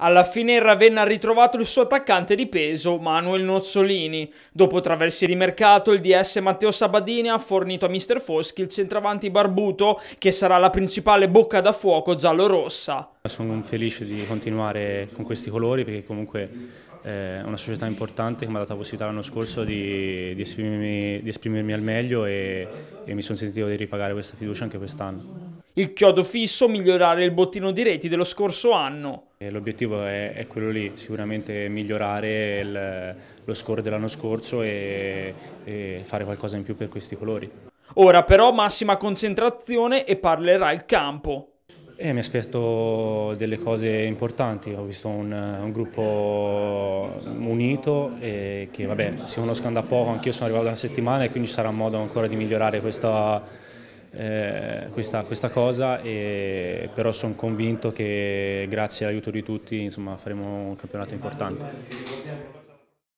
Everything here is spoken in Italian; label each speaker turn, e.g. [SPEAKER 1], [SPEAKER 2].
[SPEAKER 1] Alla fine il Ravenna ha ritrovato il suo attaccante di peso, Manuel Nozzolini. Dopo traversie di mercato, il DS Matteo Sabadini ha fornito a Mr. Foschi il centravanti barbuto, che sarà la principale bocca da fuoco giallorossa.
[SPEAKER 2] Sono felice di continuare con questi colori perché comunque eh, è una società importante che mi ha dato la possibilità l'anno scorso di, di, esprimermi, di esprimermi, al meglio e, e mi sono sentito di ripagare questa fiducia anche quest'anno. Il chiodo fisso, migliorare il bottino di reti dello scorso anno. L'obiettivo è, è, quello lì, sicuramente migliorare il, lo score dell'anno scorso e, e fare qualcosa in più per questi colori.
[SPEAKER 1] Ora però massima concentrazione e parlerà il campo.
[SPEAKER 2] E mi aspetto delle cose importanti, ho visto un, un gruppo unito e che vabbè, si conoscono da poco, anch'io sono arrivato da una settimana e quindi ci sarà modo ancora di migliorare questa, eh, questa, questa cosa, e, però sono convinto che grazie all'aiuto di tutti insomma, faremo un campionato importante.